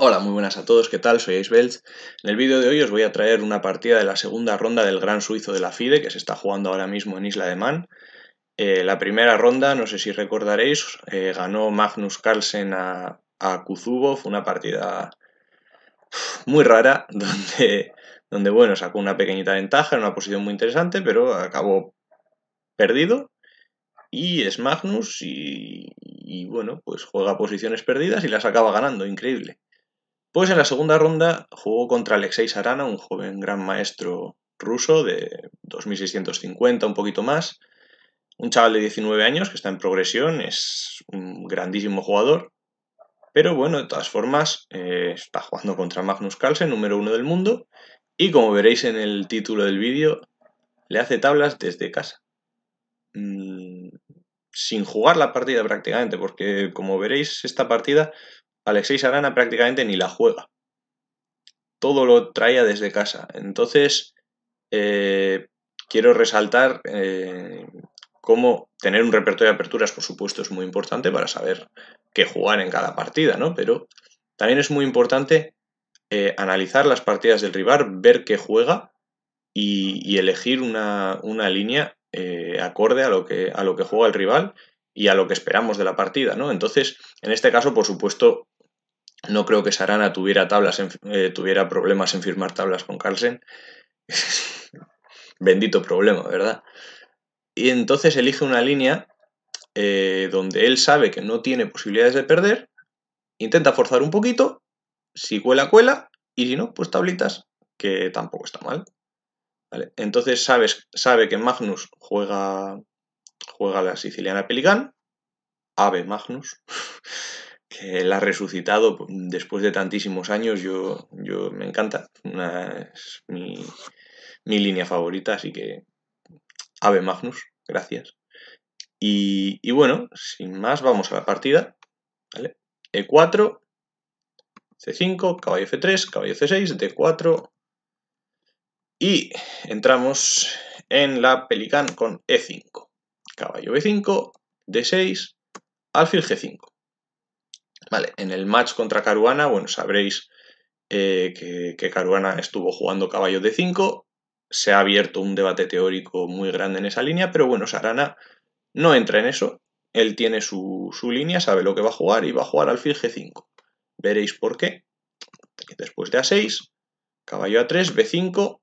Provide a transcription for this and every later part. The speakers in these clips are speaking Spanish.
Hola, muy buenas a todos, ¿qué tal? Soy Ace En el vídeo de hoy os voy a traer una partida de la segunda ronda del Gran Suizo de la FIDE, que se está jugando ahora mismo en Isla de Man. Eh, la primera ronda, no sé si recordaréis, eh, ganó Magnus Carlsen a, a Fue una partida muy rara, donde, donde bueno, sacó una pequeñita ventaja en una posición muy interesante, pero acabó perdido. Y es Magnus y, y bueno, pues juega posiciones perdidas y las acaba ganando, increíble. Pues en la segunda ronda jugó contra Alexei Sarana, un joven gran maestro ruso de 2650, un poquito más. Un chaval de 19 años que está en progresión, es un grandísimo jugador. Pero bueno, de todas formas, eh, está jugando contra Magnus Carlsen, número uno del mundo. Y como veréis en el título del vídeo, le hace tablas desde casa. Mm, sin jugar la partida prácticamente, porque como veréis, esta partida Alexei Sarana prácticamente ni la juega. Todo lo traía desde casa. Entonces, eh, quiero resaltar eh, cómo tener un repertorio de aperturas, por supuesto, es muy importante para saber qué jugar en cada partida, ¿no? Pero también es muy importante eh, analizar las partidas del rival, ver qué juega y, elegir una, línea acorde a lo, que, a lo que juega el rival y a lo que esperamos de la partida, ¿no? Entonces, en este caso, por supuesto, no creo que Sarana tuviera, tablas eh, tuviera problemas en firmar tablas con Carlsen. Bendito problema, ¿verdad? Y entonces elige una línea eh, donde él sabe que no tiene posibilidades de perder, intenta forzar un poquito, si cuela, cuela, y si no, pues tablitas, que tampoco está mal. Entonces sabe que Magnus juega, juega la siciliana Pelican, Ave Magnus, que la ha resucitado después de tantísimos años, yo, yo me encanta. es mi, línea favorita, así que Ave Magnus, gracias. Y, bueno, sin más, vamos a la partida. ¿vale? E4, C5, caballo F3, caballo C6, D4. Y entramos en la Pelican con E5. Caballo B5, D6, alfil G5. Vale, en el match contra Caruana, bueno, sabréis eh, que, Caruana estuvo jugando caballo de 5. Se ha abierto un debate teórico muy grande en esa línea, pero bueno, Sarana no entra en eso. Él tiene su, su línea, sabe lo que va a jugar y va a jugar alfil G5. Veréis por qué. Después de A6, caballo A3, B5.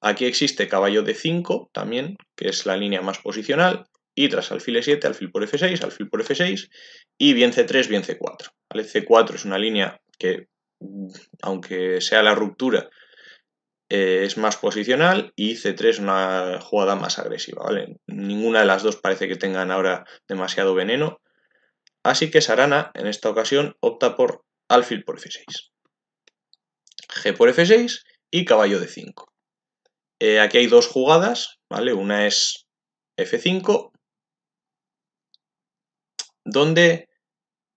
Aquí existe caballo de 5 también, que es la línea más posicional y tras alfil e7, alfil por f6, alfil por f6 y bien c3, bien c4. ¿vale? C4 es una línea que, mm, aunque sea la ruptura, eh, es más posicional y c3 es una jugada más agresiva. ¿vale? Ninguna de las dos parece que tengan ahora demasiado veneno. Así que Sarana en esta ocasión opta por alfil por f6, g por f6 y caballo de 5 eh, aquí hay dos jugadas, ¿vale? Una es f5 donde,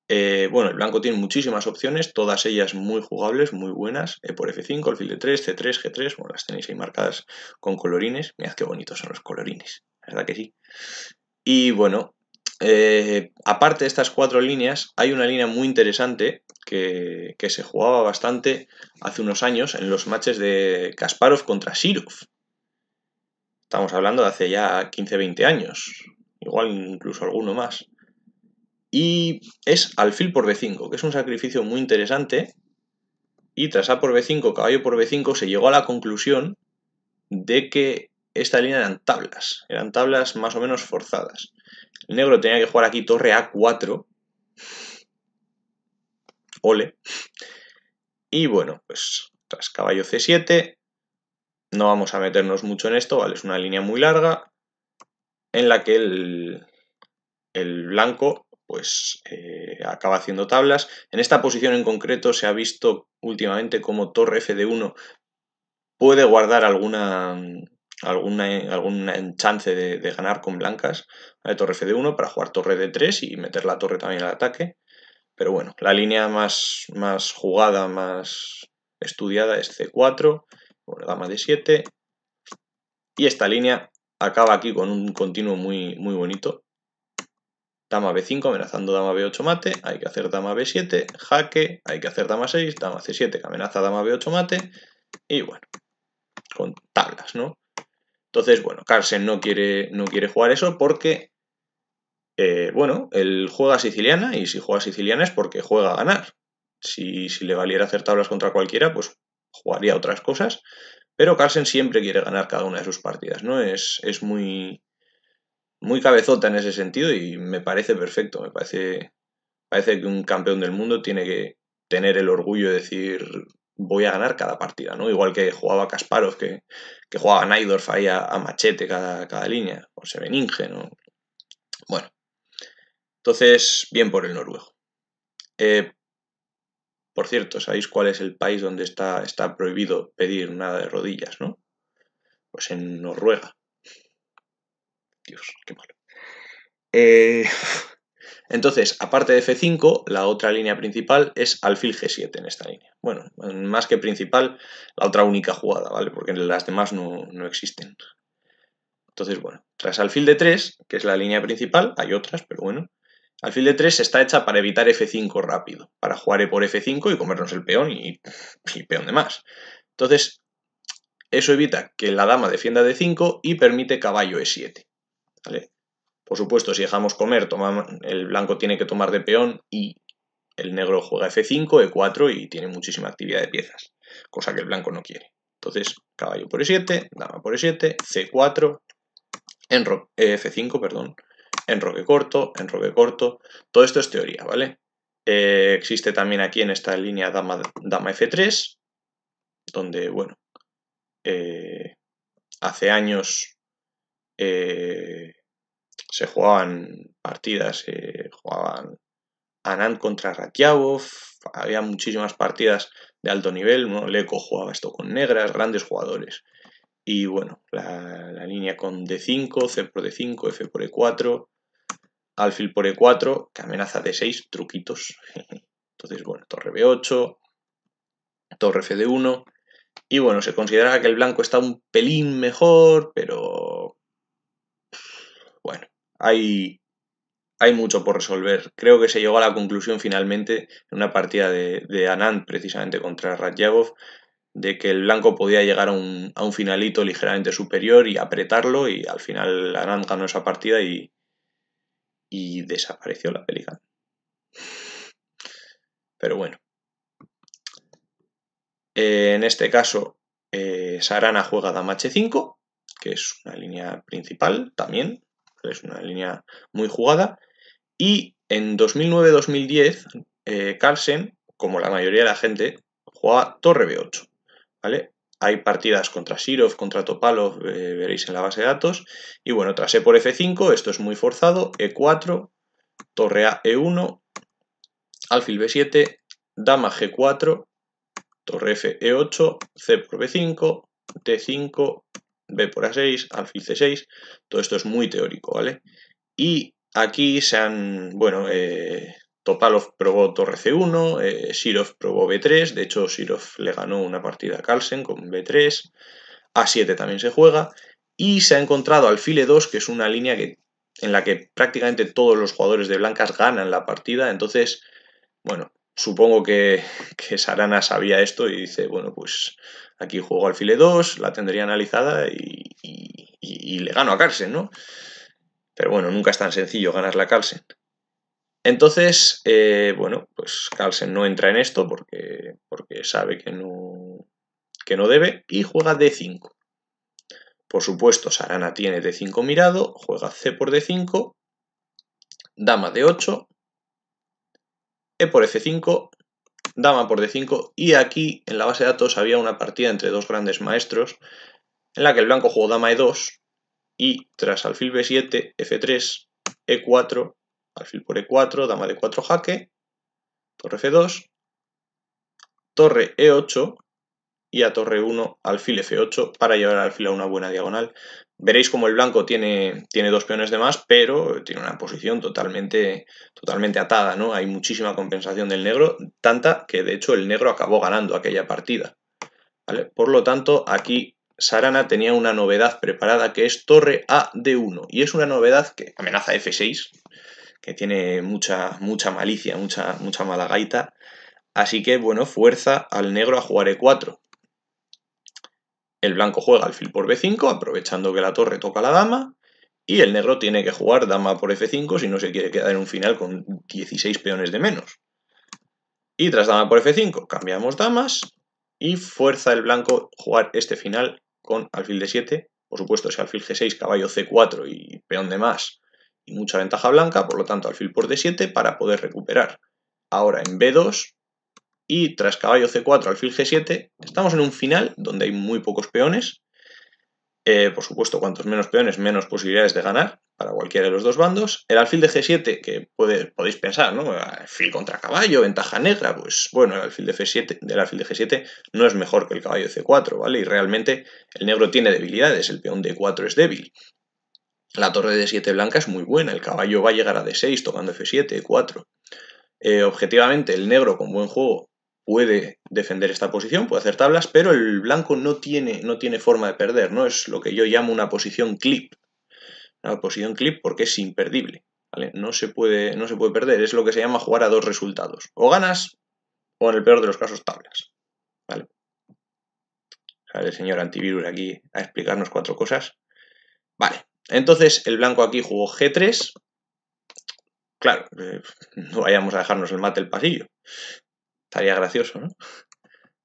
eh, bueno, el blanco tiene muchísimas opciones, todas ellas muy jugables, muy buenas, E por F5, alfil de 3, C3, G3, bueno, las tenéis ahí marcadas con colorines, mirad qué bonitos son los colorines, ¿verdad que sí? Y bueno, eh, aparte de estas cuatro líneas, hay una línea muy interesante que, se jugaba bastante hace unos años en los matches de Kasparov contra Shirov. Estamos hablando de hace ya 15-20 años, igual incluso alguno más. Y es alfil por B5, que es un sacrificio muy interesante. Y tras A por B5, caballo por B5, se llegó a la conclusión de que esta línea eran tablas, eran tablas más o menos forzadas. El negro tenía que jugar aquí torre A4. Ole. Y bueno, pues tras caballo C7, no vamos a meternos mucho en esto, ¿vale? Es una línea muy larga en la que el, el blanco pues eh, acaba haciendo tablas. En esta posición en concreto se ha visto últimamente como torre fd1 puede guardar alguna, mm, alguna, algún chance de, ganar con blancas de torre fd1 para jugar torre d3 y meter la torre también al ataque. Pero bueno, la línea más, más jugada, más estudiada es c4, la dama d7. Y esta línea acaba aquí con un continuo muy, muy bonito, dama b5 amenazando dama b8 mate, hay que hacer dama b7, jaque, hay que hacer dama 6, dama c7 que amenaza dama b8 mate, y bueno, con tablas, ¿no? Entonces, bueno, Carlsen no quiere, no quiere jugar eso porque, eh, bueno, él juega siciliana y si juega siciliana es porque juega a ganar. Si, le valiera hacer tablas contra cualquiera, pues jugaría otras cosas, pero Carlsen siempre quiere ganar cada una de sus partidas, ¿no? Es, es muy, muy cabezota en ese sentido y me parece perfecto, me parece, parece que un campeón del mundo tiene que tener el orgullo de decir voy a ganar cada partida, ¿no? Igual que jugaba Kasparov, que, jugaba Naidorf ahí a, machete cada, cada línea, o Seveninge, ¿no? Bueno, entonces, bien por el noruego. Eh, por cierto, ¿sabéis cuál es el país donde está, está prohibido pedir nada de rodillas, no? Pues en Noruega. Eh, entonces, aparte de F5, la otra línea principal es alfil G7 en esta línea. Bueno, más que principal, la otra única jugada, ¿vale? Porque las demás no, existen. Entonces, bueno, tras alfil D3, que es la línea principal, hay otras, pero bueno, alfil de 3 está hecha para evitar F5 rápido, para jugar por F5 y comernos el peón y, y peón de más. Entonces, eso evita que la dama defienda D5 y permite caballo E7. Por supuesto, si dejamos comer, el blanco tiene que tomar de peón y el negro juega F5, E4 y tiene muchísima actividad de piezas, cosa que el blanco no quiere. Entonces, caballo por E7, dama por E7, C4, F5, perdón, enroque corto, enroque corto. Todo esto es teoría, ¿vale? Eh, existe también aquí en esta línea dama, dama F3, donde, bueno, eh, hace años eh, se jugaban partidas, se jugaban Anand contra Rakiavov, había muchísimas partidas de alto nivel, ¿no? Leco jugaba esto con negras, grandes jugadores. Y bueno, la, línea con D5, C por D5, F por E4, alfil por E4, que amenaza D6, truquitos. Entonces, bueno, torre B8, torre F de 1 Y bueno, se considera que el blanco está un pelín mejor, pero hay, hay mucho por resolver. Creo que se llegó a la conclusión finalmente en una partida de, Anand, precisamente contra Radjagov, de que el blanco podía llegar a un, finalito ligeramente superior y apretarlo y al final Anand ganó esa partida y, desapareció la peli. Pero bueno. Eh, en este caso, eh, Sarana juega Dama H5, que es una línea principal también es una línea muy jugada. Y en 2009-2010, eh, Carlsen, como la mayoría de la gente, jugaba torre B8. ¿vale? Hay partidas contra Sirov, contra Topalov, eh, veréis en la base de datos. Y bueno, tras E por F5, esto es muy forzado, E4, torre A E1, alfil B7, dama G4, torre F E8, C por B5, d 5 B por A6, alfil C6, todo esto es muy teórico, ¿vale? Y aquí se han, bueno, eh, Topalov probó torre C1, eh, Shirov probó B3, de hecho Shirov le ganó una partida a Carlsen con B3, A7 también se juega, y se ha encontrado alfil E2, que es una línea que, en la que prácticamente todos los jugadores de blancas ganan la partida, entonces, bueno, Supongo que, Sarana sabía esto y dice, bueno, pues aquí juego alfile 2, la tendría analizada y, le gano a Carlsen, ¿no? Pero bueno, nunca es tan sencillo ganarle a Carlsen. Entonces, eh, bueno, pues Carlsen no entra en esto porque, porque sabe que no, que no debe y juega D5. Por supuesto, Sarana tiene D5 mirado, juega C por D5, dama D8, e por F5, dama por D5 y aquí en la base de datos había una partida entre dos grandes maestros en la que el blanco jugó dama E2 y tras alfil B7, F3, E4, alfil por E4, dama D4 jaque, torre F2, torre E8 y a torre 1, alfil f8 para llevar al alfil a una buena diagonal. Veréis como el blanco tiene, tiene dos peones de más, pero tiene una posición totalmente, totalmente atada, ¿no? Hay muchísima compensación del negro, tanta que de hecho el negro acabó ganando aquella partida. Por lo tanto, aquí Sarana tenía una novedad preparada que es torre A de 1. Y es una novedad que amenaza F6, que tiene mucha, mucha malicia, mucha, mucha mala gaita. Así que, bueno, fuerza al negro a jugar E4. El blanco juega alfil por b5, aprovechando que la torre toca la dama, y el negro tiene que jugar dama por f5 si no se quiere quedar en un final con 16 peones de menos. Y tras dama por f5 cambiamos damas y fuerza el blanco jugar este final con alfil de 7 Por supuesto, es alfil g6, caballo c4 y peón de más y mucha ventaja blanca, por lo tanto alfil por d7 para poder recuperar. Ahora en b2 y tras caballo c4, alfil g7, estamos en un final donde hay muy pocos peones. Eh, por supuesto, cuantos menos peones, menos posibilidades de ganar para cualquiera de los dos bandos. El alfil de g7, que podéis pensar, ¿no? Ah, alfil contra caballo, ventaja negra, pues bueno, el alfil de g7, del alfil de g7 no es mejor que el caballo c4, ¿vale? Y realmente el negro tiene debilidades, el peón d4 es débil. La torre de d 7 blanca es muy buena, el caballo va a llegar a d6 tocando f7, e4. Eh, objetivamente, el negro con buen juego puede defender esta posición, puede hacer tablas, pero el blanco no tiene, no tiene forma de perder, ¿no? Es lo que yo llamo una posición clip. Una posición clip porque es imperdible, ¿vale? No se puede, no se puede perder, es lo que se llama jugar a dos resultados. O ganas, o en el peor de los casos, tablas, ¿vale? Sale el señor antivirus aquí a explicarnos cuatro cosas. Vale, entonces el blanco aquí jugó G3. Claro, eh, no vayamos a dejarnos el mate el pasillo. Estaría gracioso, ¿no?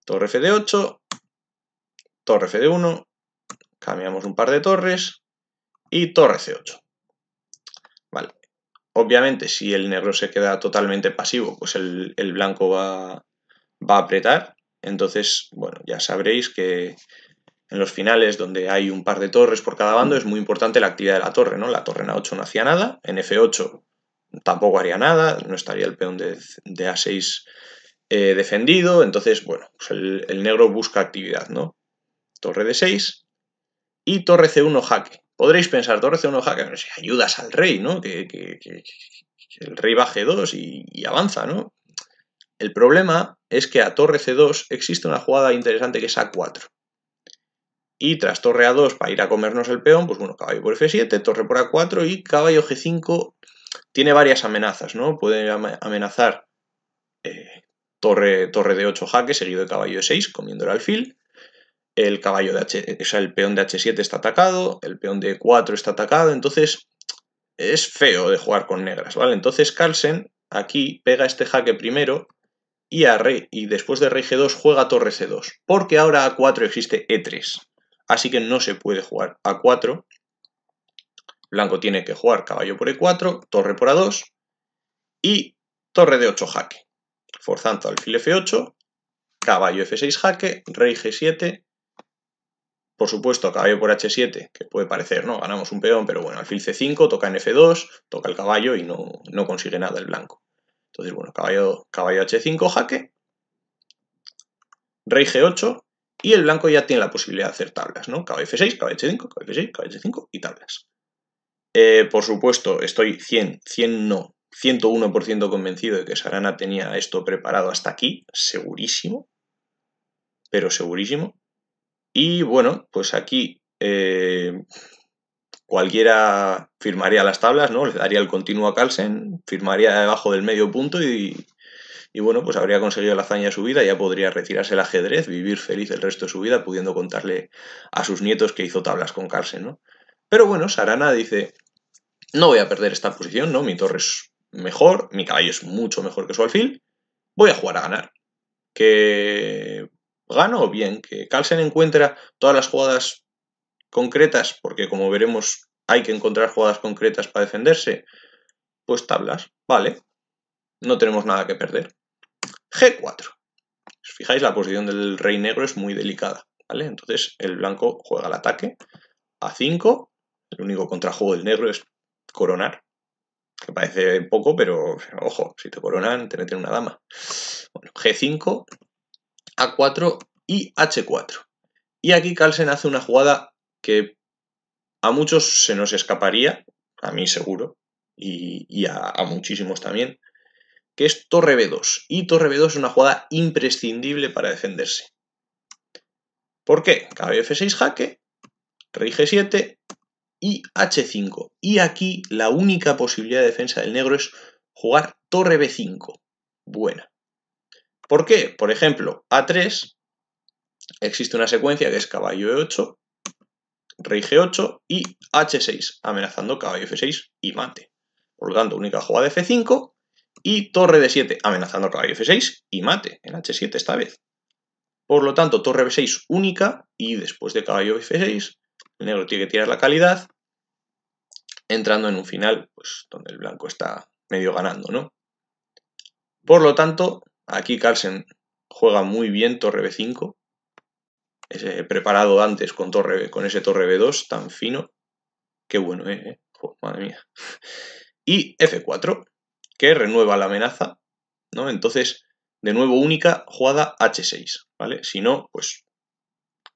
Torre de 8 torre de 1 cambiamos un par de torres y torre C8. Vale. Obviamente, si el negro se queda totalmente pasivo, pues el, blanco va, va, a apretar. Entonces, bueno, ya sabréis que en los finales donde hay un par de torres por cada bando es muy importante la actividad de la torre, ¿no? La torre en A8 no hacía nada, en F8 tampoco haría nada, no estaría el peón de, de A6 eh, defendido, entonces, bueno, pues el, negro busca actividad, ¿no? Torre de 6 y torre C1 jaque. Podréis pensar, torre C1 jaque, si ayudas al rey, ¿no? Que, el rey baje 2 y, avanza, ¿no? El problema es que a torre C2 existe una jugada interesante que es A4. Y tras torre A2 para ir a comernos el peón, pues bueno, caballo por F7, torre por A4 y caballo G5 tiene varias amenazas, ¿no? Puede amenazar eh, torre, de 8 jaque seguido de caballo de 6 comiendo el alfil. El caballo de H, el peón de H7 está atacado, el peón de 4 está atacado, entonces es feo de jugar con negras, ¿vale? Entonces Carlsen aquí pega este jaque primero y, y después de rey G2 juega torre C2, porque ahora A4 existe E3, así que no se puede jugar A4. Blanco tiene que jugar caballo por E4, torre por A2 y torre de 8 jaque forzando alfil f8, caballo f6 jaque, rey g7, por supuesto caballo por h7, que puede parecer, ¿no? Ganamos un peón, pero bueno, alfil c5, toca en f2, toca el caballo y no, no consigue nada el blanco. Entonces, bueno, caballo, caballo h5 jaque, rey g8, y el blanco ya tiene la posibilidad de hacer tablas, ¿no? Caballo f6, caballo h5, caballo f6, caballo h5 y tablas. Eh, por supuesto, estoy 100, 100 no, 101% convencido de que Sarana tenía esto preparado hasta aquí, segurísimo, pero segurísimo. Y bueno, pues aquí eh, cualquiera firmaría las tablas, ¿no? Le daría el continuo a Carlsen, firmaría debajo del medio punto y, y bueno, pues habría conseguido la hazaña de su vida, ya podría retirarse el ajedrez, vivir feliz el resto de su vida, pudiendo contarle a sus nietos que hizo tablas con Carlsen, ¿no? Pero bueno, Sarana dice, no voy a perder esta posición, ¿no? Mi torres mejor, mi caballo es mucho mejor que su alfil, voy a jugar a ganar. Que gano bien, que Carlsen encuentra todas las jugadas concretas, porque como veremos hay que encontrar jugadas concretas para defenderse, pues tablas, vale, no tenemos nada que perder. G4. Si os fijáis, la posición del rey negro es muy delicada, ¿vale? Entonces el blanco juega el ataque, A5, el único contrajuego del negro es coronar, que parece poco, pero ojo, si te coronan, te meten una dama. Bueno, G5, A4 y H4. Y aquí Carlsen hace una jugada que a muchos se nos escaparía, a mí seguro, y, a, muchísimos también, que es Torre B2. Y Torre B2 es una jugada imprescindible para defenderse. ¿Por qué? Cabe F6 jaque, Rey G7, y h5. Y aquí la única posibilidad de defensa del negro es jugar torre b5. Buena. ¿Por qué? Por ejemplo, a3 existe una secuencia que es caballo e8, rey g8 y h6, amenazando caballo f6 y mate. Por lo tanto, única jugada de f5 y torre d7, amenazando caballo f6 y mate, en h7 esta vez. Por lo tanto, torre b6 única y después de caballo f6, el negro tiene que tirar la calidad, entrando en un final pues, donde el blanco está medio ganando, ¿no? Por lo tanto, aquí Carlsen juega muy bien torre b5, preparado antes con, torre, con ese torre b2 tan fino, qué bueno, ¿eh? madre mía. Y f4, que renueva la amenaza, ¿no? Entonces, de nuevo única jugada h6, ¿vale? Si no, pues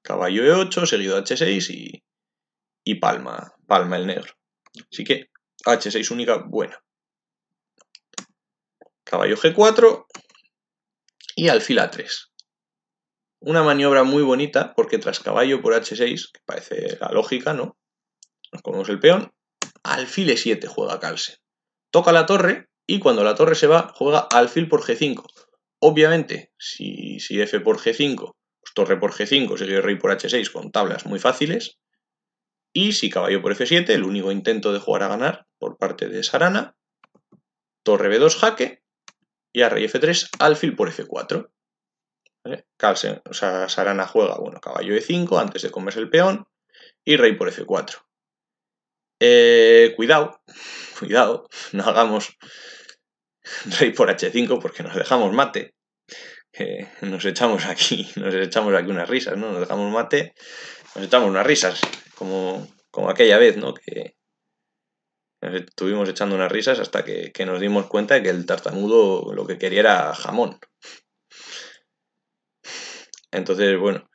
caballo e8, seguido h6 y y palma, palma el negro. Así que H6 única buena. Caballo G4 y alfil A3. Una maniobra muy bonita porque tras caballo por H6, que parece la lógica, ¿no? Nos comemos el peón. Alfil E7 juega Carlsen. Toca la torre y cuando la torre se va juega alfil por G5. Obviamente, si, si F por G5, pues torre por G5, sigue rey por H6 con tablas muy fáciles. Y si caballo por f7, el único intento de jugar a ganar por parte de Sarana, torre b2 jaque, y a rey f3, alfil por f4. Sarana juega, bueno, caballo e5 antes de comerse el peón, y rey por f4. Eh, cuidado, cuidado, no hagamos rey por h5 porque nos dejamos mate. nos echamos aquí, nos echamos aquí unas risas, ¿no? Nos dejamos mate, nos echamos unas risas como, aquella vez, ¿no? Que estuvimos echando unas risas hasta que, nos dimos cuenta de que el tartamudo lo que quería era jamón. Entonces, bueno,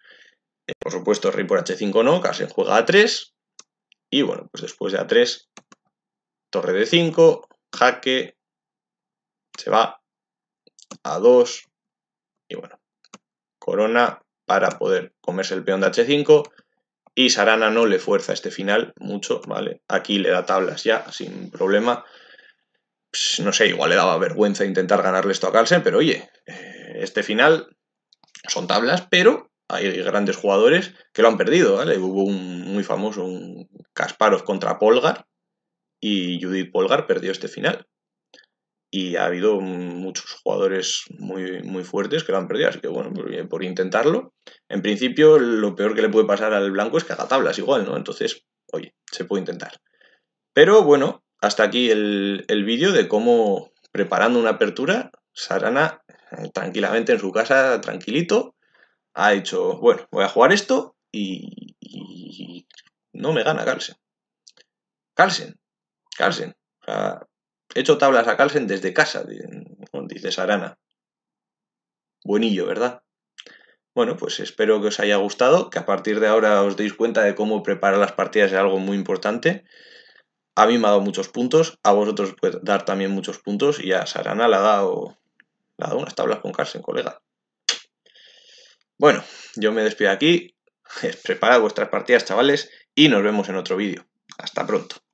eh, por supuesto, rey por H5 no, Casen juega a 3. Y bueno, pues después de A3, torre de 5, jaque, se va a 2. Y bueno, corona para poder comerse el peón de H5 y Sarana no le fuerza este final mucho, ¿vale? Aquí le da tablas ya, sin problema. no sé, igual le daba vergüenza intentar ganarle esto a Carlsen, pero oye, eh, este final son tablas, pero hay grandes jugadores que lo han perdido, ¿vale? Hubo un muy famoso, un Kasparov contra Polgar, y Judith Polgar perdió este final y ha habido muchos jugadores muy, muy fuertes que lo han perdido, así que bueno, por, intentarlo. En principio, lo peor que le puede pasar al blanco es que haga tablas igual, ¿no? Entonces, oye, se puede intentar. Pero bueno, hasta aquí el, vídeo de cómo preparando una apertura, Sarana eh, tranquilamente en su casa, tranquilito, ha hecho... bueno, voy a jugar esto y, no me gana Carlsen. Carlsen, Carlsen. He hecho tablas a Carlsen desde casa, dice Sarana. Buenillo, ¿verdad? Bueno, pues espero que os haya gustado, que a partir de ahora os deis cuenta de cómo preparar las partidas es algo muy importante. A mí me ha dado muchos puntos, a vosotros puede dar también muchos puntos y a Sarana le ha dado, unas tablas con Carlsen, colega. Bueno, yo me despido aquí. Preparad vuestras partidas, chavales, y nos vemos en otro vídeo. Hasta pronto.